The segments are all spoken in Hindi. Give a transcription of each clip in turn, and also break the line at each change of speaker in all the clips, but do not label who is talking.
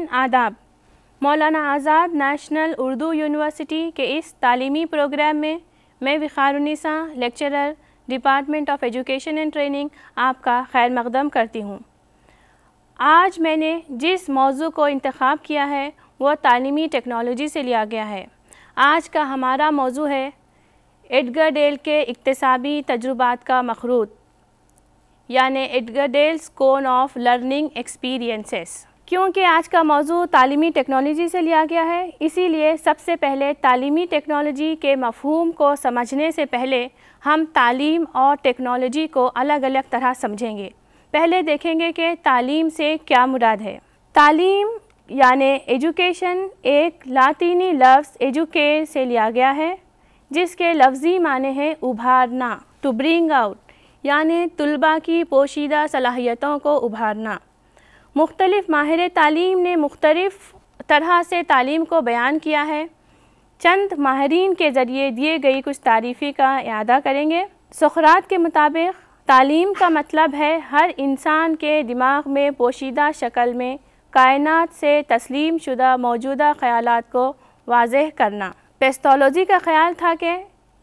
नाजरीन आदाब मौलाना आज़ाद नेशनल उर्दू यूनिवर्सिटी के इस तालीमी प्रोग्राम में मैं Viqarunnisa lecturer department of education and training आपका खैर मकदम करती हूँ आज मैंने जिस मौजू को इंतखब किया है वह तालीमी टेक्नोलॉजी से लिया गया है आज का हमारा मौजू है एडगर डेल के इकतसाबी तजुर्बा का मखरूत यानि Edgar Dale's cone of learning experiences क्योंकि आज का मौजू तली टेक्नोलॉजी से लिया गया है इसीलिए सबसे पहले तली टेक्नोलॉजी के मफहूम को समझने से पहले हम तालीम और टेक्नोलॉजी को अलग अलग तरह समझेंगे पहले देखेंगे कि तालीम से क्या मुराद है तालीम यानि एजुकेशन एक लातीनी लफ्ज़ एजुके से लिया गया है जिसके लफ्ज़ी माने हैं उभारना टू ब्रिंग आउट यानि तलबा की पोशीदा सलाहियतों को उभारना मुख्तलिफ़ माहिर तालीम ने मुख्तलिफ़ तरह से तालीम को बयान किया है चंद माहरीन के ज़रिए दिए गई कुछ तारीफ़ी का अदा करेंगे सुखरात के मुताबिक तालीम का मतलब है हर इंसान के दिमाग में पोशीदा शक्ल में कायनात से तस्लीम शुदा मौजूदा ख्याल को वाज करना पेस्तोलॉजी का ख्याल था कि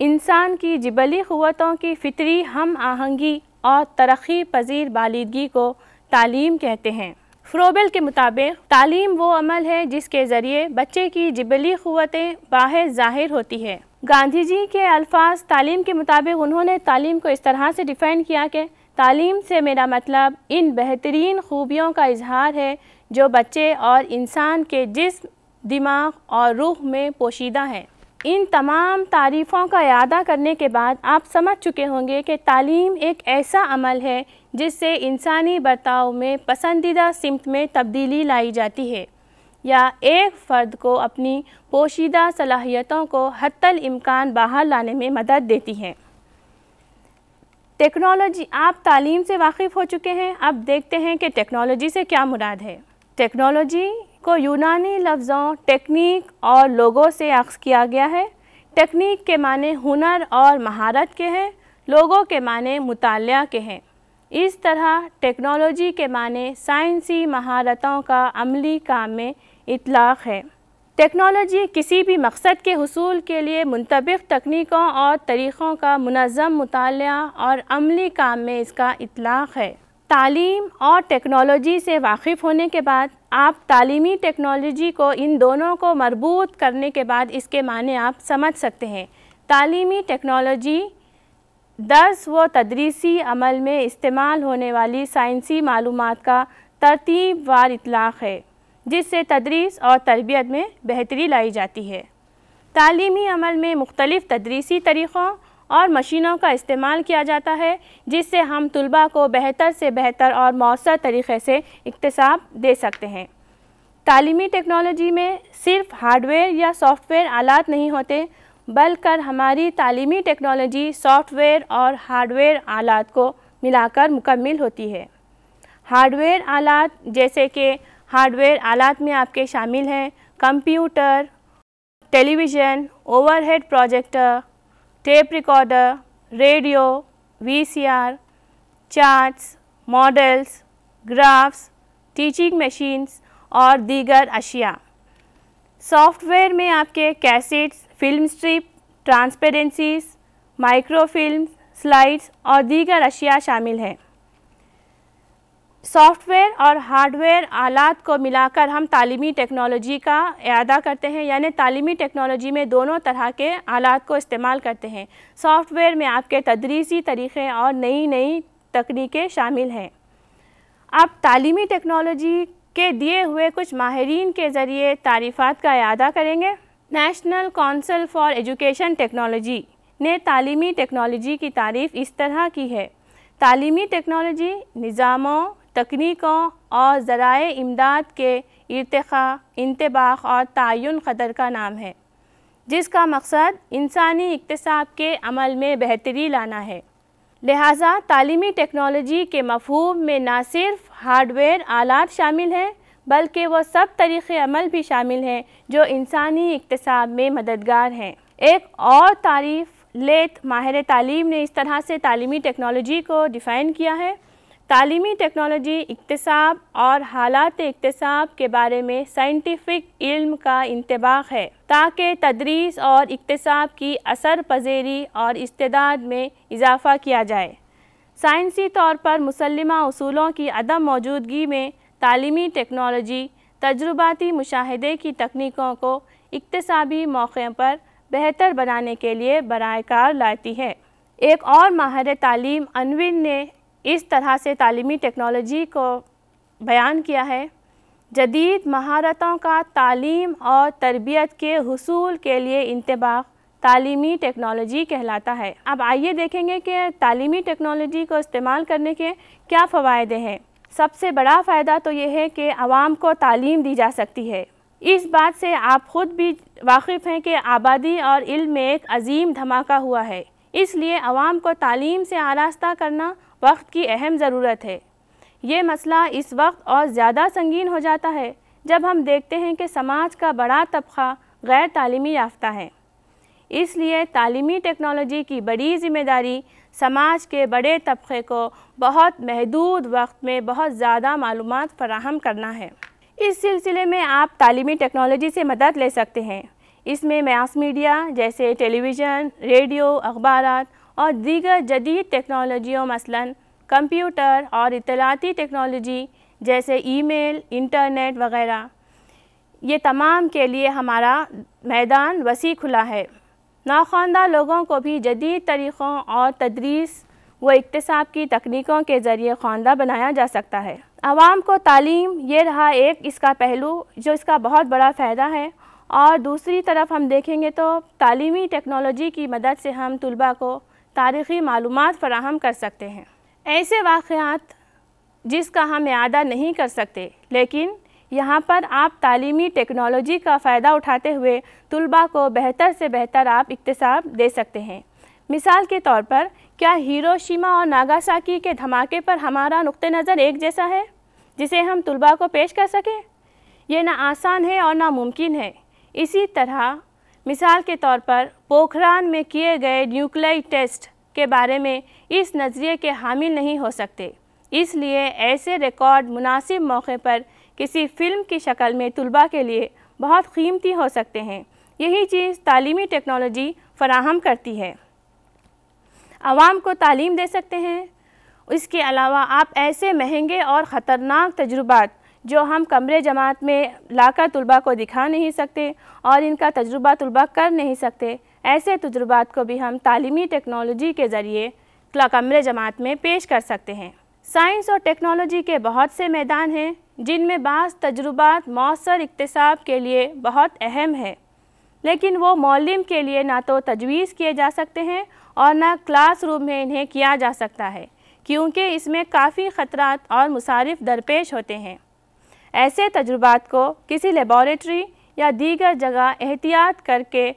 इंसान की जबली क़वतों की फ़ितरी हम आहंगी और तरक्की पजीर बालिदगी को तालीम कहते हैं फ्रोबेल के मुताबिक तालीम वो अमल है जिसके ज़रिए बच्चे की जिबली क़वतें बाहर ज़ाहिर होती है गांधी जी के अल्फाज तालीम के मुताबिक उन्होंने तालीम को इस तरह से डिफ़ाइन किया कि तालीम से मेरा मतलब इन बेहतरीन खूबियों का इजहार है जो बच्चे और इंसान के जिस्म दिमाग और रूह में पोशीदा हैं इन तमाम तारीफ़ों का अदा करने के बाद आप समझ चुके होंगे कि तालीम एक ऐसा अमल है जिससे इंसानी बर्ताव में पसंदीदा सिमत में तब्दीली लाई जाती है या एक फ़र्द को अपनी पोशीदा सलाहियतों को हत्तल इम्कान बाहर लाने में मदद देती है टेक्नोलॉजी आप तालीम से वाकिफ़ हो चुके हैं अब देखते हैं कि टेक्नोलॉजी से क्या मुराद है टेक्नोलॉजी को यूनानी लफ्ज़ों टेक्निक और लोगों से अक्स किया गया है टेक्निक के माने हुनर और महारत के हैं लोगों के माने मुताल के हैं इस तरह टेक्नोलॉजी के माने साइंसी महारतों का अमली काम में इतलाक़ है टेक्नोलॉजी किसी भी मकसद के हसूल के लिए मुंतब तकनीकों और तरीक़ों का मनज़म मुताल और अमली काम में इसका इतलाक़ है तालीम और टेक्नोलॉजी से वाकिफ़ होने के बाद आप तालीमी टेक्नोलॉजी को इन दोनों को मरबूत करने के बाद इसके माने आप समझ सकते हैं तालीमी टेक्नोलॉजी दर्स व तदरीसी अमल में इस्तेमाल होने वाली साइंसी मालूम का तरतीब वार इतलाक़ है जिससे तदरीस और तरबियत में बेहतरी लाई जाती है तालीमी अमल में मुख्तलिफ़ तदरीसी तरीक़ों और मशीनों का इस्तेमाल किया जाता है जिससे हम तलबा को बेहतर से बेहतर और मौसर तरीक़े से इकतसाब दे सकते हैं तालीमी टेक्नोलॉजी में सिर्फ हार्डवेयर या सॉफ्टवेयर आलात नहीं होते बल्कि हमारी तालीमी टेक्नोलॉजी सॉफ्टवेयर और हार्डवेयर आलात को मिलाकर मुकम्मल होती है हार्डवेयर आलात जैसे कि हार्डवेयर आलात में आपके शामिल हैं computer television overhead projector radio V C R charts models graphs teaching machines और दीगर अशिया सॉफ्टवेयर में आपके cassettes film strip transparencies microfilm slides और दीगर अशिया शामिल हैं सॉफ्टवेयर और हार्डवेयर आलात को मिलाकर हम तालीमी टेक्नोलॉजी का अदा करते हैं यानी तालीमी टेक्नोलॉजी में दोनों तरह के आलात को इस्तेमाल करते हैं सॉफ्टवेयर में आपके तदरीसी तरीक़े और नई नई तकनीकें शामिल हैं आप तालीमी टेक्नोलॉजी के दिए हुए कुछ माहरीन के ज़रिए तारीफ़ात का अदा करेंगे National Council for Education Technology ने तालीमी टेक्नोलॉजी की तारीफ़ इस तरह की है तालीमी टेक्नोलॉजी निज़ामों तकनीकों और ज़राए इमदाद के इरतखा इंतबाक और तयन क़दर का नाम है जिसका मकसद इंसानी इकतसाब के अमल में बेहतरी लाना है लिहाजा तलीमी टेक्नोलॉजी के मफहूम में न सिर्फ हार्डवेयर आलात शामिल हैं बल्कि वह सब तरीक़े अमल भी शामिल हैं जो इंसानी इकतसाब में मददगार हैं एक और तारीफ़ लेत माहिर तालीम ने इस तरह से तालीमी टेक्नोलॉजी को डिफ़ाइन किया है तालीमी टेक्नोलॉजी इकतसाब और हालात इकतसाब के बारे में साइंटिफिक इल्म का इंतबाक है ताकि तदरीस और इकतसाब की असर पजेरी और इस्तेदाद में इजाफ़ा किया जाए साइंसी तौर पर मुसलमा असूलों की अदम मौजूदगी में तालीमी टेक्नोलॉजी तजुर्बाती मुशाहदे की तकनीकों को इकतसाबी मौक़े पर बेहतर बनाने के लिए बरकरार लाती है एक और माहर तालीम अनविन ने इस तरह से तालीमी टेक्नोलॉजी को बयान किया है जदीद महारतों का तालीम और तरबियत के हसूल के लिए इंतबा तालीमी टेक्नोलॉजी कहलाता है अब आइए देखेंगे कि तालीमी टेक्नोलॉजी को इस्तेमाल करने के क्या फ़ायदे हैं सबसे बड़ा फ़ायदा तो यह है कि आवाम को तालीम दी जा सकती है इस बात से आप ख़ुद भी वाकिफ़ हैं कि आबादी और इल्म में एक अजीम धमाका हुआ है इसलिए आवाम को तालीम से आरास्ता करना वक्त की अहम ज़रूरत है ये मसला इस वक्त और ज़्यादा संगीन हो जाता है जब हम देखते हैं कि समाज का बड़ा तबका गैर तालीमी याफ्ता है इसलिए तालीमी टेक्नोलॉजी की बड़ी ज़िम्मेदारी समाज के बड़े तबके को बहुत महदूद वक्त में बहुत ज़्यादा मालूम फ़राहम करना है इस सिलसिले में आप तालीमी टेक्नोलॉजी से मदद ले सकते हैं इसमें मैस मीडिया जैसे टेलीविज़न रेडियो अखबार और दीगर जदीद टेक्नोलॉजियों मसलन कंप्यूटर और इतलाती टेक्नोलॉजी जैसे ईमेल, इंटरनेट वगैरह ये तमाम के लिए हमारा मैदान वसी खुला है नाखानदा लोगों को भी जदीद तरीक़ों और तदरीस व इकतसाब की तकनीकों के ज़रिए खानदा बनाया जा सकता है आवाम को तालीम ये रहा एक इसका पहलू जो इसका बहुत बड़ा फ़ायदा है और दूसरी तरफ हम देखेंगे तो तालीमी टेक्नोलॉजी की मदद से हम तलबा को तारीख़ी मालूम फ़राहम कर सकते हैं ऐसे वाक़ात जिसका हम अदा नहीं कर सकते लेकिन यहाँ पर आप तालीमी टेक्नोलॉजी का फ़ायदा उठाते हुए तलबा को बेहतर से बेहतर आप इकतसाब दे सकते हैं मिसाल के तौर पर क्या हीरोशिमा और नागासाकी के धमाके पर हमारा नुक़ नज़र एक जैसा है जिसे हम तलबा को पेश कर सकें यह ना आसान है और ना मुमकिन है इसी तरह मिसाल के तौर पर पोखरान में किए गए न्यूक्लियर टेस्ट के बारे में इस नज़रिए के हामिल नहीं हो सकते इसलिए ऐसे रिकॉर्ड मुनासिब मौके पर किसी फिल्म की शक्ल में तलबा के लिए बहुत कीमती हो सकते हैं यही चीज़ तालीमी टेक्नोलॉजी फराहम करती है आवाम को तालीम दे सकते हैं इसके अलावा आप ऐसे महंगे और ख़तरनाक तजुर्बात जो हम कमरे जमात में लाकर तलबा को दिखा नहीं सकते और इनका तजुर्बा तलबा कर नहीं सकते ऐसे तजुर्बात को भी हम तालीमी टेक्नोलॉजी के ज़रिए कमरे जमात में पेश कर सकते हैं साइंस और टेक्नोलॉजी के बहुत से मैदान हैं जिनमें बास तजुर्बात मौसर इकतसाब के लिए बहुत अहम है लेकिन वो मौलम के लिए ना तो तजवीज़ किए जा सकते हैं और ना क्लास रूम में इन्हें किया जा सकता है क्योंकि इसमें काफ़ी ख़तरा और मुसारफ़ दरपेश होते हैं ऐसे तजुर्बात को किसी लेबॉरेटरी या दीगर जगह एहतियात करके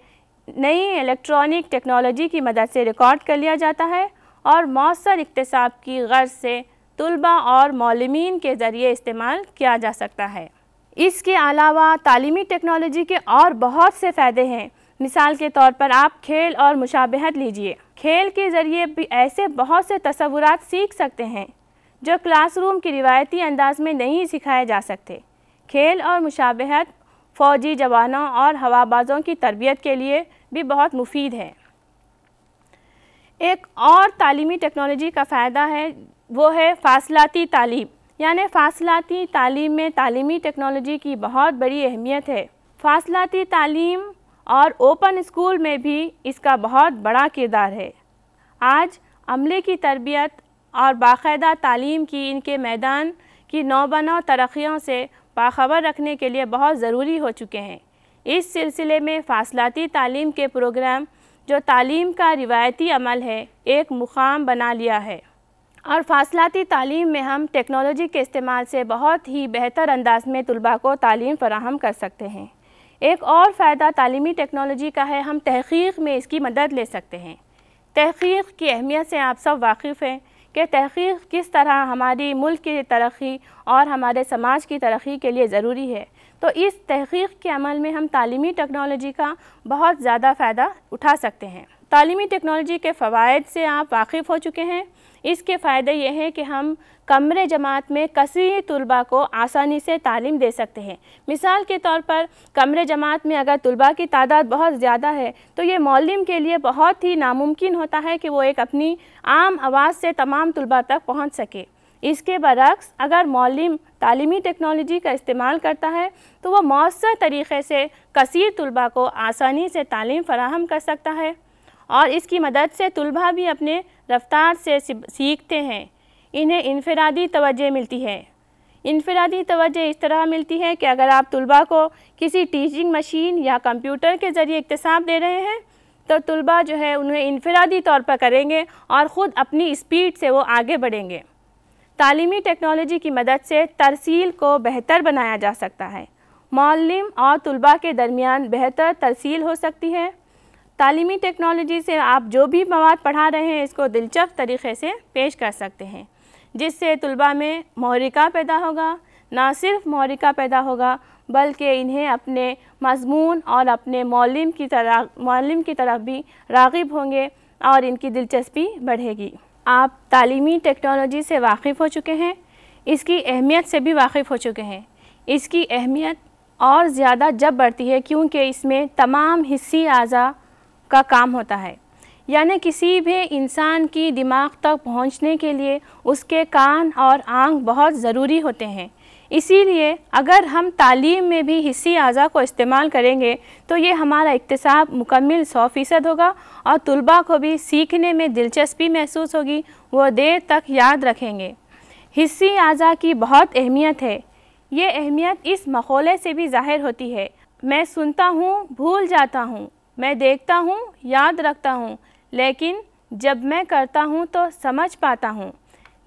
नई इलेक्ट्रॉनिक टेक्नोलॉजी की मदद से रिकॉर्ड कर लिया जाता है और मौसर इकतसाब की गर्ज से तलबा और मौलमीन के ज़रिए इस्तेमाल किया जा सकता है इसके अलावा तालीमी टेक्नोलॉजी के और बहुत से फ़ायदे हैं मिसाल के तौर पर आप खेल और मुशाबहत लीजिए खेल के ज़रिए भी ऐसे बहुत से तस्वुरा सीख सकते हैं जो क्लासरूम के रिवायती अंदाज में नहीं सिखाए जा सकते खेल और मुशाबहत फ़ौजी जवानों और हवाबाजों की तरबियत के लिए भी बहुत मुफीद है एक और तालीमी टेक्नोलॉजी का फ़ायदा है वो है फासलाती तालीम यानि फासलाती तालीम में तालीमी टेक्नोलॉजी की बहुत बड़ी अहमियत है फासलाती तालीम और ओपन स्कूल में भी इसका बहुत बड़ा किरदार है आज अमले की तरबियत और बाकायदा तालीम की इनके मैदान की नौबना तरक्यों से बाखबर रखने के लिए बहुत ज़रूरी हो चुके हैं इस सिलसिले में फासलाती तालीम के प्रोग्राम जो तालीम का रिवायती अमल है एक मुकाम बना लिया है और फासलाती तालीम में हम टेक्नोलॉजी के इस्तेमाल से बहुत ही बेहतर अंदाज में तलबा को तालीम फराहम कर सकते हैं एक और फ़ायदा तालीमी टेक्नोलॉजी का है हम तहक़ीक में इसकी मदद ले सकते हैं तहक़ीक की अहमियत से आप सब वाकिफ़ हैं कि तहक़ीक़ किस तरह हमारी मुल्क की तरक्की और हमारे समाज की तरक्की के लिए ज़रूरी है तो इस तहक़ीक़ के अमल में हम तालीमी टेक्नोलॉजी का बहुत ज़्यादा फ़ायदा उठा सकते हैं तालीमी टेक्नोलॉजी के फ़वाद से आप वाकिफ़ हो चुके हैं इसके फ़ायदे ये हैं कि हम कमरे जमात में कसी तलबा को आसानी से तालीम दे सकते हैं मिसाल के तौर पर कमरे जमात में अगर तलबा की तादाद बहुत ज़्यादा है तो ये मौलम के लिए बहुत ही नामुमकिन होता है कि वो एक अपनी आम आवाज़ से तमाम तलबा तक पहुँच सके इसके बरक्स अगर मौलम तालीमी टेक्नोलॉजी का इस्तेमाल करता है तो वह मौसर तरीक़े से कसर तलबा को आसानी से तालीम फ़राहम कर सकता है और इसकी मदद से तलबा भी अपने रफ्तार से सीखते हैं इन्हें इनफरादी तवज्जो मिलती है इनफरादी तवज्जो इस तरह मिलती है कि अगर आप तलबा को किसी टीचिंग मशीन या कंप्यूटर के ज़रिए इकतसाब दे रहे हैं तो तलबा जो है उन्हें इनफरादी तौर पर करेंगे और ख़ुद अपनी स्पीड से वो आगे बढ़ेंगे तालीमी टेक्नोलॉजी की मदद से तरसील को बेहतर बनाया जा सकता है मौलम और तलबा के दरमियान बेहतर तरसील हो सकती है तालीमी टेक्नोलॉजी से आप जो भी मवाद पढ़ा रहे हैं इसको दिलचस्प तरीके से पेश कर सकते हैं जिससे तलबा में महरिका पैदा होगा ना सिर्फ महरिका पैदा होगा बल्कि इन्हें अपने मजमून और अपने मौलम की तरह मौलम की तरफ भी रागिब होंगे और इनकी दिलचस्पी बढ़ेगी आप तालीमी टेक्नोलॉजी से वाकिफ़ हो चुके हैं इसकी अहमियत से भी वाकिफ़ हो चुके हैं इसकी अहमियत और ज़्यादा जब बढ़ती है क्योंकि इसमें तमाम हिस्सी अज़ा का काम होता है यानी किसी भी इंसान की दिमाग तक पहुंचने के लिए उसके कान और आँख बहुत ज़रूरी होते हैं इसीलिए अगर हम तालीम में भी हिस्सी अज़ा को इस्तेमाल करेंगे तो ये हमारा इकतसाब मुकम्मल सौ फ़ीसद होगा और तलबा को भी सीखने में दिलचस्पी महसूस होगी वो देर तक याद रखेंगे हिस्सी अज़ा की बहुत अहमियत है ये अहमियत इस मखोले से भी ज़ाहिर होती है मैं सुनता हूँ भूल जाता हूँ मैं देखता हूँ याद रखता हूँ लेकिन जब मैं करता हूँ तो समझ पाता हूँ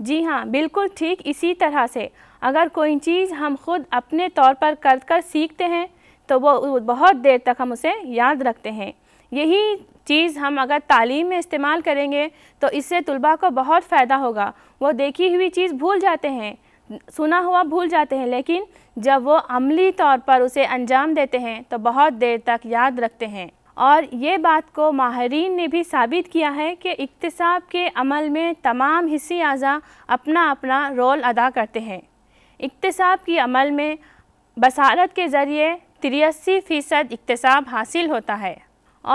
जी हाँ बिल्कुल ठीक इसी तरह से अगर कोई चीज़ हम खुद अपने तौर पर कर कर सीखते हैं तो वो बहुत देर तक हम उसे याद रखते हैं यही चीज़ हम अगर तालीम में इस्तेमाल करेंगे तो इससे तलबा को बहुत फ़ायदा होगा वो देखी हुई चीज़ भूल जाते हैं सुना हुआ भूल जाते हैं लेकिन जब वो अमली तौर पर उसे अंजाम देते हैं तो बहुत देर तक याद रखते हैं और ये बात को माहरीन ने भी साबित किया है कि इकतसाब के अमल में तमाम हिस्से अज़ा अपना अपना रोल अदा करते हैं इकतसाब के अमल में बसारत के ज़रिए तिरसी फ़ीसद इकतसाब हासिल होता है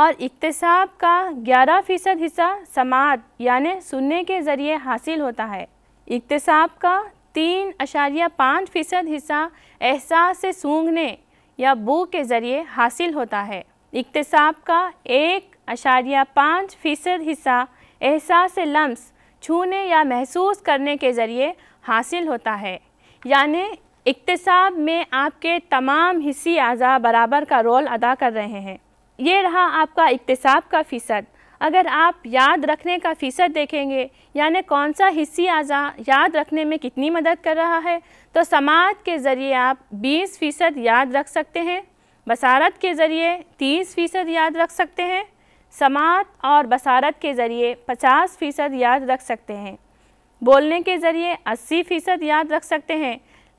और इकतसाब का ग्यारह फ़ीसद हिस्सा समात यानि सुनने के ज़रिए हासिल होता है इकतसाब का तीन अशारिया पाँच फ़ीसद हिस्सा एहसास से सूंघने या बू के ज़रिए हासिल होता है इकतसाब का एक अशारिया पाँच फ़ीसद हिस्सा एहसास लम्स छूने या महसूस करने के ज़रिए हासिल होता है यानि इकतसाब में आपके तमाम हिस्सी अज़ा बराबर का रोल अदा कर रहे हैं ये रहा आपका इकतसाब का फ़ीसद अगर आप याद रखने का फ़ीसद देखेंगे यानि कौन सा हिस्सी अज़ा याद रखने में कितनी मदद कर रहा है तो समाज के ज़रिए आप 20 फ़ीसद याद रख सकते हैं बसारत के ज़रिए 30 फ़ीसद याद रख सकते हैं समात और बसारत के ज़रिए 50 फ़ीसद याद रख सकते हैं बोलने के ज़रिए 80 फ़ीसद याद रख सकते हैं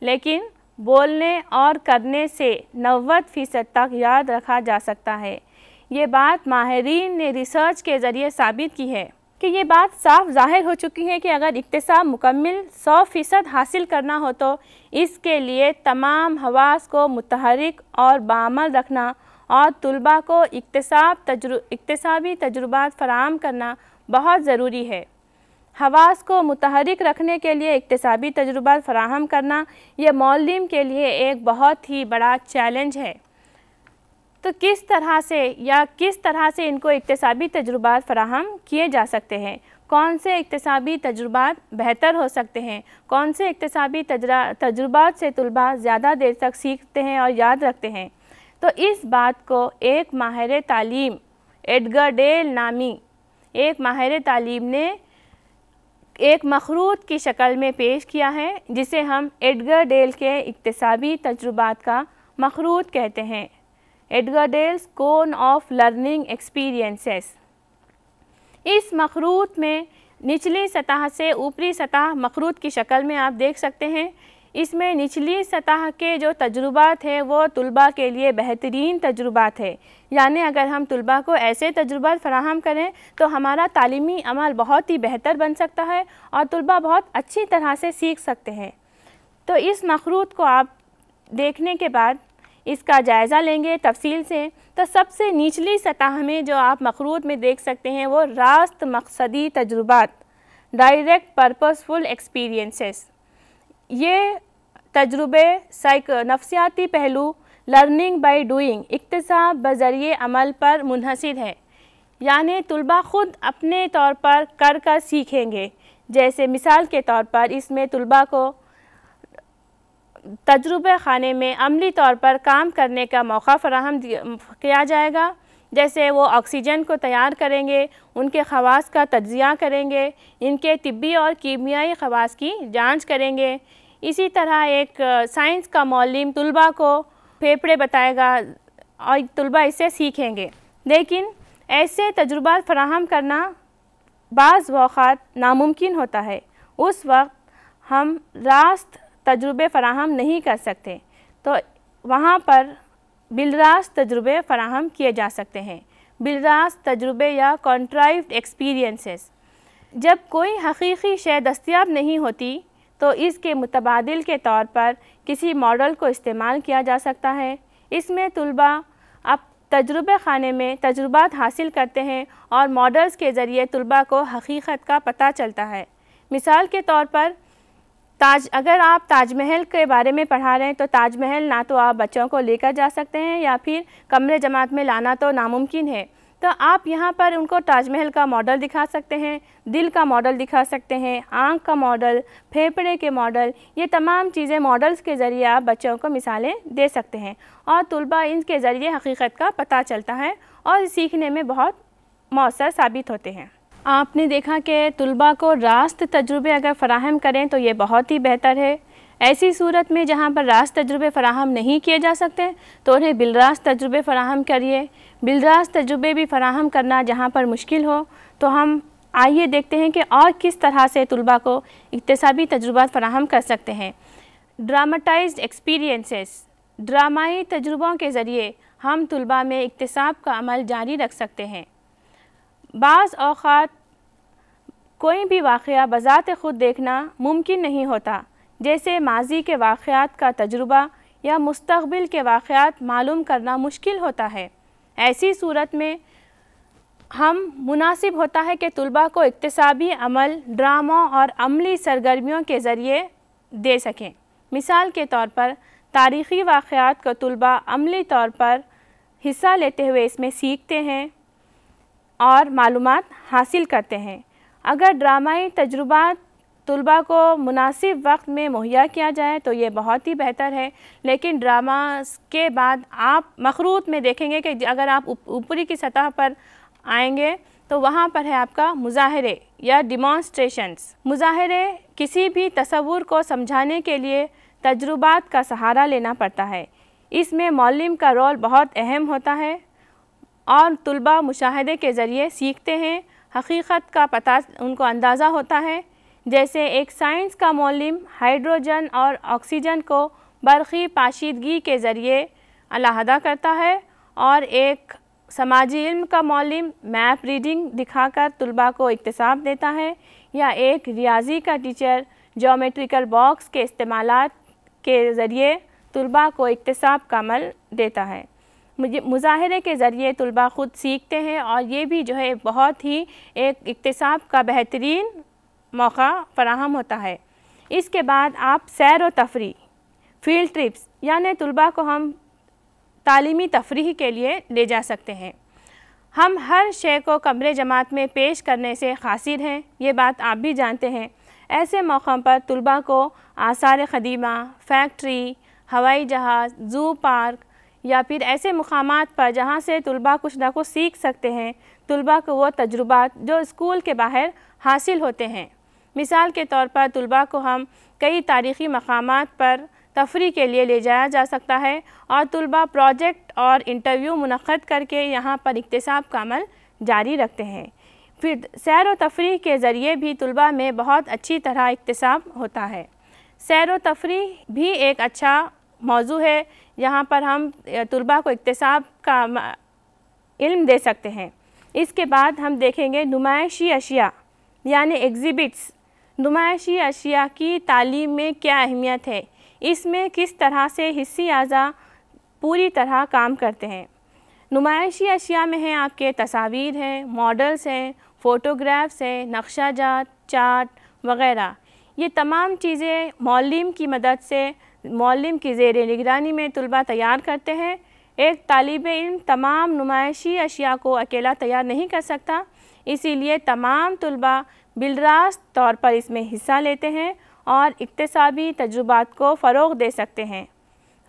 लेकिन बोलने और करने से नवत फ़ीसद तक याद रखा जा सकता है ये बात माहरीन ने रिसर्च के ज़रिए साबित की है कि ये बात साफ जाहिर हो चुकी है कि अगर इकतसाब मुकम्मल सौ फ़ीसद हासिल करना हो तो इसके लिए तमाम हवास को मतहरक और बामल रखना और तलबा को इकतसाब तजु इकतसाबी तजुर्बा फराम करना बहुत ज़रूरी है हवास को मतहरक रखने के लिए इकतसाबी तजुर्बा फराहम करना यह मौलम के लिए एक बहुत ही बड़ा चैलेंज है तो किस तरह से या किस तरह से इनको इकतसाबी तजुर्बा फराहम किए जा सकते हैं कौन से इकतसाबी तजुर्बात बेहतर हो सकते हैं कौन से इकतसाबी तजुर्बात से तलबा ज़्यादा देर तक सीखते हैं और याद रखते हैं तो इस बात को एक माहिर तालीम एडगर डेल नामी एक माहिर तालीम ने एक मखरूत की शक्ल में पेश किया है जिसे हम एडगर डेल के इकतसाबी तजुर्बा का मखरूत कहते हैं Edgar Dale's cone of learning experiences इस मखरूत में निचली सतह से ऊपरी सतह मखरूत की शक्ल में आप देख सकते हैं इसमें निचली सतह के जो तजुर्बात है वो तलबा के लिए बेहतरीन तजुर्बात है यानी अगर हम तलबा को ऐसे तजुर्बा फराहम करें तो हमारा तालीमी अमल बहुत ही बेहतर बन सकता है और तलबा बहुत अच्छी तरह से सीख सकते हैं तो इस मखरूत को आप देखने के बाद इसका जायज़ा लेंगे तफसील से तो सबसे निचली सतह में जो आप मखरूत में देख सकते हैं वो रास्त मकसदी तजुर्बात डायरेक्ट पर्पसफुल एक्सपीरियंसेस ये तजुर्बे साइक नफसियाती पहलू लर्निंग बाई डूइंग इकतसाब बज़रिए अमल पर मुनहसर है यानि तलबा ख़ुद अपने तौर पर कर कर सीखेंगे जैसे मिसाल के तौर पर इसमें तलबा को तजुर्बे खाने में अमली तौर पर काम करने का मौका फराहम किया जाएगा जैसे वो ऑक्सीजन को तैयार करेंगे उनके खवास का तजिया करेंगे इनके तिबी और कीमियाई खवास की जांच करेंगे इसी तरह एक साइंस का मौलम तलबा को फेफड़े बताएगा और तलबा इससे सीखेंगे लेकिन ऐसे तजुर्बा फराहम करना बाज़ वात नामुमकिन होता है उस वक्त हम रास्त तजुर्बे फराहम नहीं कर सकते तो वहाँ पर बिलरास तजुर्बे फराहम किए जा सकते हैं बिलरास तजुर्बे या कॉन्ट्राइव एक्सपीरियंसेस जब कोई हकीकी शे दस्तियाब नहीं होती तो इसके मुतबादल के तौर पर किसी मॉडल को इस्तेमाल किया जा सकता है इसमें तलबा अब तजुर्बे खाने में तजुर्बा हासिल करते हैं और मॉडल्स के ज़रिए तलबा को हकीकत का पता चलता है मिसाल के तौर पर ताज अगर आप ताजमहल के बारे में पढ़ा रहे हैं तो ताजमहल ना तो आप बच्चों को लेकर जा सकते हैं या फिर कमरे जमात में लाना तो नामुमकिन है तो आप यहाँ पर उनको ताजमहल का मॉडल दिखा सकते हैं दिल का मॉडल दिखा सकते हैं आँख का मॉडल फेफड़े के मॉडल ये तमाम चीज़ें मॉडल्स के ज़रिए आप बच्चों को मिसालें दे सकते हैं और तलबा इनके ज़रिए हकीकत का पता चलता है और सीखने में बहुत मौसर साबित होते हैं आपने देखा कि तलबा को रास्त तजुर्बे अगर फ़राहम करें तो ये बहुत ही बेहतर है ऐसी सूरत में जहाँ पर रास्त तजुर्बे फ़राहम नहीं किए जा सकते तो उन्हें बिलरास तजुर्बे फ़राहम करिए बिलरास तजुर्बे भी फ़राहम करना जहाँ पर मुश्किल हो तो हम आइए देखते हैं कि और किस तरह से तलबा को इकतसबी तजुर्बा फ़राहम कर सकते हैं ड्रामाटाइज एक्सपीरियंसेस ड्रामाई तजुर्बों के ज़रिए हम तलबा में इकतसाब का अमल जारी रख सकते हैं बाज़ अवत कोई भी वाक़ बज़ात ख़ुद देखना मुमकिन नहीं होता जैसे माजी के वाक़ात का तजुर्बा या मुस्तबिल के वाक़ात मालूम करना मुश्किल होता है ऐसी सूरत में हम मुनासिब होता है कि तलबा को इकतसाबी अमल ड्रामों और अमली सरगर्मियों के ज़रिए दे सकें मिसाल के तौर पर तारीख़ी वाक़ात को तलबा अमली तौर पर हिस्सा लेते हुए इसमें सीखते हैं और मालूम हासिल करते हैं अगर ड्रामाई तजुर्बा तलबा को मुनासिब वक्त में मुहैया किया जाए तो ये बहुत ही बेहतर है लेकिन ड्रामा के बाद आप मखरूत में देखेंगे कि अगर आप ऊपरी की सतह पर आएंगे तो वहाँ पर है आपका मुजाहरे या डिमॉन्स्ट्रेशंस मुजाहरे किसी भी तस्वूर को समझाने के लिए तजुर्बात का सहारा लेना पड़ता है इसमें मौलम का रोल बहुत अहम होता है और तलबा मुशाहे के ज़रिए सीखते हैं हकीक़त का पता उनको अंदाज़ा होता है जैसे एक साइंस का मौलम हाइड्रोजन और ऑक्सीजन को बरखी पाशीदगी के ज़रिए अलहदा करता है और एक समाजी इल्म का मौलम मैप रीडिंग दिखाकर तलबा को इकतसाब देता है या एक रियाजी का टीचर जोमेट्रिकल बॉक्स के इस्तेमाल के ज़रिए तलबा को इकतसाब का अमल देता है मुजाहरे के ज़रिए तलबा ख़ुद सीखते हैं और ये भी जो है बहुत ही एक इकतसाब का बेहतरीन मौका फराहम होता है इसके बाद आप सैर व तफरी फील्ड ट्रिप्स यानि तलबा को हम तालीमी तफरी के लिए ले जा सकते हैं हम हर शे को कमरे जमात में पेश करने से खासिर हैं ये बात आप भी जानते हैं ऐसे मौक़ों पर तलबा को आसार ख़दीमा फैक्ट्री हवाई जहाज़ ज़ू पार्क या फिर ऐसे मकाम पर जहाँ से तलबा कुछ ना कुछ सीख सकते हैं तलबा को वो तजुर्बात जो स्कूल के बाहर हासिल होते हैं मिसाल के तौर पर तलबा को हम कई तारीख़ी मकाम पर तफरी के लिए ले जाया जा सकता है और तलबा प्रोजेक्ट और इंटरव्यू मनद करके यहाँ पर इकतसाब का अमल जारी रखते हैं फिर सैर व तफरी के ज़रिए भी तलबा में बहुत अच्छी तरह इकतसाब होता है सैर व तफरी भी एक अच्छा मौजू है यहाँ पर हम तलबा को इकतसाब का इल्म दे सकते हैं इसके बाद हम देखेंगे नुमाइशी अशिया यानि एग्ज़िबिट्स नुमाइशी अशिया की तालीम में क्या अहमियत है इसमें किस तरह से हिस्सी अज़ा पूरी तरह काम करते हैं नुमाइशी अशिया में हैं आपके तस्वीर हैं मॉडल्स हैं फ़ोटोग्राफ्स हैं नक्शा जात चार्ट वग़ैरह ये तमाम चीज़ें मौलम की मदद से मौलम की जेर निगरानी में तलबा तैयार करते हैं एक तालब इन तमाम नुमाइशी अशिया को अकेला तैयार नहीं कर सकता इसीलिए तमाम तलबा बिलरास तौर पर इसमें हिस्सा लेते हैं और इकतसबी तजुर्बा को फ़रोग दे सकते हैं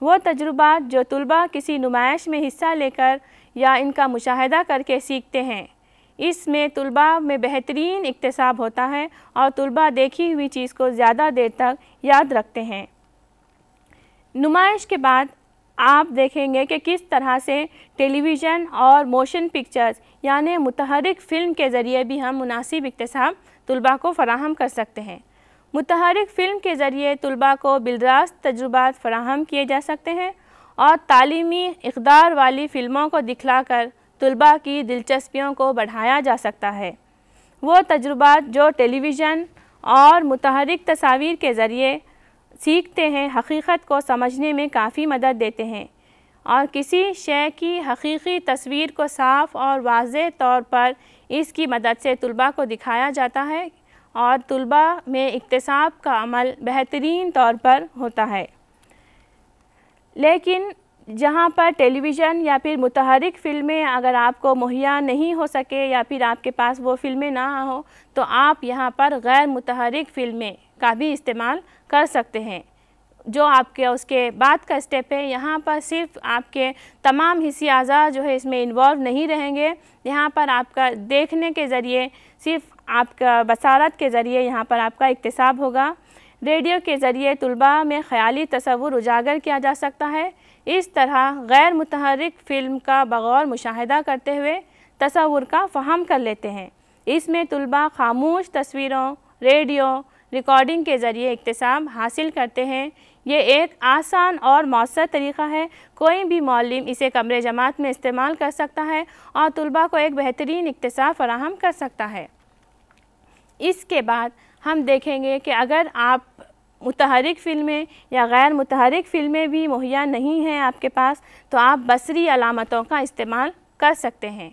वो तजुर्बा जो तलबा किसी नुमाइश में हिस्सा लेकर या इनका मुशाह करके सीखते हैं इसमें तलबा में बेहतरीन इकतसाब होता है और तलबा देखी हुई चीज़ को ज़्यादा देर तक याद रखते हैं नुमाइश के बाद आप देखेंगे कि किस तरह से टेलीविज़न और मोशन पिक्चर्स यानि मुतहरक फ़िल्म के ज़रिए भी हम मुनासिब इकतसाब तलबा को फ़राहम कर सकते हैं मतहरक फ़िल्म के ज़रिए तलबा को बिलरास तजुर्बात फ़राहम किए जा सकते हैं और तालीमी इकदार वाली फ़िल्मों को कर तलबा की दिलचस्पियों को बढ़ाया जा सकता है वो तजुर्बा जो टेलीविज़न और मतहरक तस्वीर के ज़रिए सीखते हैं हकीकत को समझने में काफ़ी मदद देते हैं और किसी शय की हकीकी तस्वीर को साफ और वाज तौर पर इसकी मदद से तलबा को दिखाया जाता है और तलबा में इकतसाब का अमल बेहतरीन तौर पर होता है लेकिन जहाँ पर टेलीविज़न या फिर मुतहरक फ़िल्में अगर आपको मुहैया नहीं हो सके या फिर आपके पास वो फ़िल्में ना हो तो आप यहाँ पर गैर मुतहरक फ़िल्में का भी इस्तेमाल कर सकते हैं जो आपके उसके बाद का स्टेप है यहाँ पर सिर्फ आपके तमाम हिस्से अज़ा जो है इसमें इन्वॉल्व नहीं रहेंगे यहाँ पर आपका देखने के ज़रिए सिर्फ आपका बसारत के ज़रिए यहाँ पर आपका इकतसाब होगा रेडियो के ज़रिए तलबा में ख़्याली तस्वुर उजागर किया जा सकता है इस तरह गैर मुतहरक फ़िल्म का बगौर मुशाहिदा करते हुए तस्वुर का फ़हम कर लेते हैं इसमें तलबा खामोश तस्वीरों रेडियो रिकॉर्डिंग के ज़रिए इकतसाब हासिल करते हैं ये एक आसान और मौसर तरीक़ा है कोई भी मौलम इसे कमरे जमात में इस्तेमाल कर सकता है और तलबा को एक बेहतरीन इकतसाब फराहम कर सकता है इसके बाद हम देखेंगे कि अगर आप मुतहरक फ़िल्में या गैर मुतहरक फ़िल्में भी मुहैया नहीं हैं आपके पास तो आप बसरी अलामतों का इस्तेमाल कर सकते हैं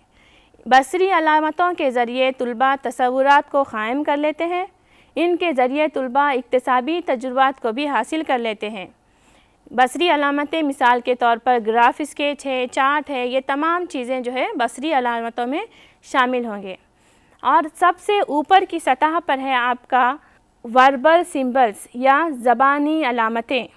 बसरी अलामतों के ज़रिए तलबा तस्वूर को क़ायम कर लेते हैं इनके ज़रिए तलबा इकतसाबी तजुर्बा को भी हासिल कर लेते हैं बसरी अलामतें मिसाल के तौर पर ग्राफ स्केच है चार्ट है ये तमाम चीज़ें जो है बसरी अलामतों में शामिल होंगे और सबसे ऊपर की सतह पर है आपका वर्बल सिंबल्स या ज़बानी अलामतें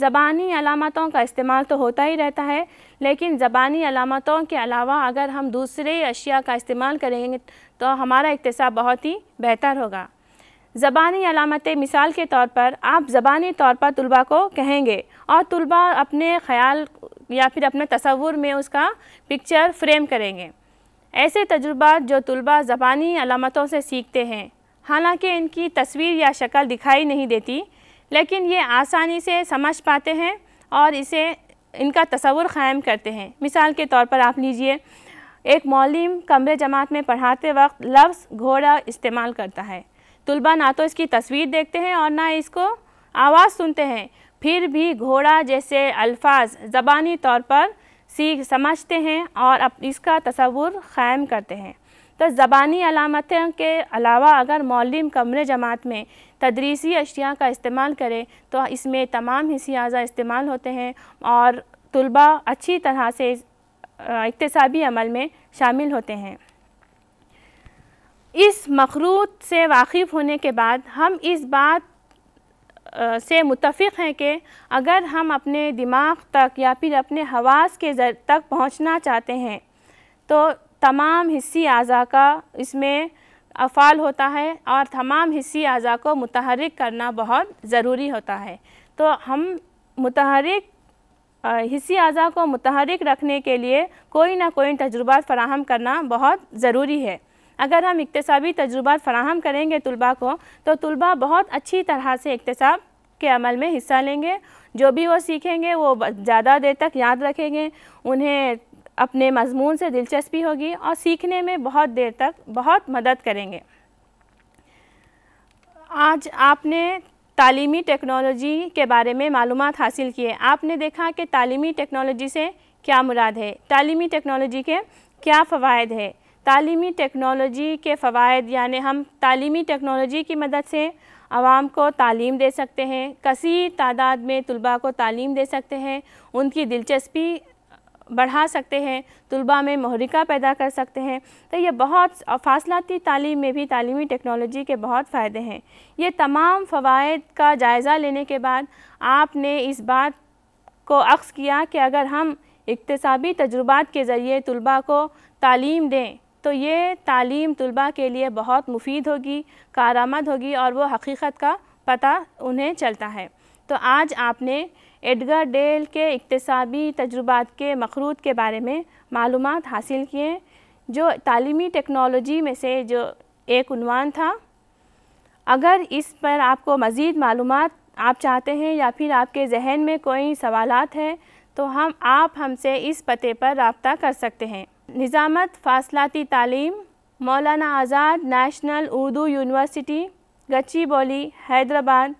ज़बानी अलामतों का इस्तेमाल तो होता ही रहता है लेकिन ज़बानी अलामतों के अलावा अगर हम दूसरे अशिया का इस्तेमाल करेंगे तो हमारा इकतसा बहुत ही बेहतर होगा ज़बानी अलामतें मिसाल के तौर पर आप ज़बानी तौर पर तलबा को कहेंगे और तलबा अपने ख्याल या फिर अपने तस्वुर में उसका पिक्चर फ्रेम करेंगे ऐसे तजुर्बा जो तलबा ज़बानी अलामतों से सीखते हैं हालांकि इनकी तस्वीर या शक्ल दिखाई नहीं देती लेकिन ये आसानी से समझ पाते हैं और इसे इनका तस्वुर क़ायम करते हैं मिसाल के तौर पर आप लीजिए एक मौलिम कमरे जमात में पढ़ाते वक्त लफ्ज़ घोड़ा इस्तेमाल करता है तुलबा ना तो इसकी तस्वीर देखते हैं और ना इसको आवाज़ सुनते हैं फिर भी घोड़ा जैसे अल्फाज ज़बानी तौर पर सीख समझते हैं और अब इसका तस्वुर क़ायम करते हैं तो ज़बानी अलामतों के अलावा अगर मौलम कमरे जमात में तदरीसी अशिया का इस्तेमाल करें तो इसमें तमाम हिस्सी अज़ा इस्तेमाल होते हैं और तलबा अच्छी तरह से इकतसबी अमल में शामिल होते हैं इस मखरूत से वाकिफ़ होने के बाद हम इस बात से मुतफ़ हैं कि अगर हम अपने दिमाग तक या फिर अपने हवास के तक पहुंचना चाहते हैं तो तमाम हिस्सी अज़ा का इसमें अफ़ाल होता है और तमाम हिस्सी अज़ा को मतहरक करना बहुत ज़रूरी होता है तो हम मतहरक हिस्सी अज़ा को मतहरक रखने के लिए कोई ना कोई तजुर्बा फ़राहम करना बहुत ज़रूरी है अगर हम इकतसाबी तजुर्बात फराहम करेंगे तलबा को तो तलबा बहुत अच्छी तरह से इकतसाब के अमल में हिस्सा लेंगे जो भी वो सीखेंगे वो ज़्यादा देर तक याद रखेंगे उन्हें अपने मजमून से दिलचस्पी होगी और सीखने में बहुत देर तक बहुत मदद करेंगे आज आपने तालीमी टेक्नोलॉजी के बारे में मालूम हासिल किए आपने देखा कि तालीमी टेक्नोलॉजी से क्या मुराद है तालीमी टेक्नोलॉजी के क्या फ़वाद है तालीमी टेक्नोलॉजी के फ़वाद यानि हम तालीमी टेक्नोलॉजी की मदद से आवाम को तालीम दे सकते हैं कसी तादाद में तलबा को तालीम दे सकते हैं उनकी दिलचस्पी बढ़ा सकते हैं तलबा में महरिका पैदा कर सकते हैं तो ये बहुत फासलाती तालीम में भी तालीमी टेक्नोलॉजी के बहुत फ़ायदे हैं ये तमाम फ़वाद का जायज़ा लेने के बाद आपने इस बात को अक्स किया कि अगर हम इकतसबी तजुर्बा के ज़रिए तलबा को तालीम दें तो ये तालीम तलबा के लिए बहुत मुफीद होगी कारामद होगी और वो हकीकत का पता उन्हें चलता है तो आज आपने एडगर डेल के इकतसबी तजुर्बात के मखरूत के बारे में मालूम हासिल किए जो तालीमी टेक्नोलॉजी में से जो एक उनवान था अगर इस पर आपको मज़ीद मालूम आप चाहते हैं या फिर आपके जहन में कोई सवालत हैं तो हम आप हमसे इस पते पर रबता कर सकते हैं निज़ामत फासलाती तालीम मौलाना आज़ाद नेशनल उर्दू यूनिवर्सिटी गच्ची बोली हैदराबाद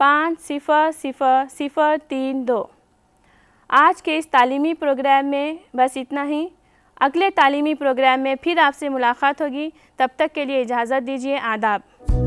पाँच सिफ़र सिफ़र सिफ़र तीन दो आज के इस तालीमी प्रोग्राम में बस इतना ही अगले तालीमी प्रोग्राम में फिर आपसे मुलाकात होगी तब तक के लिए इजाज़त दीजिए आदाब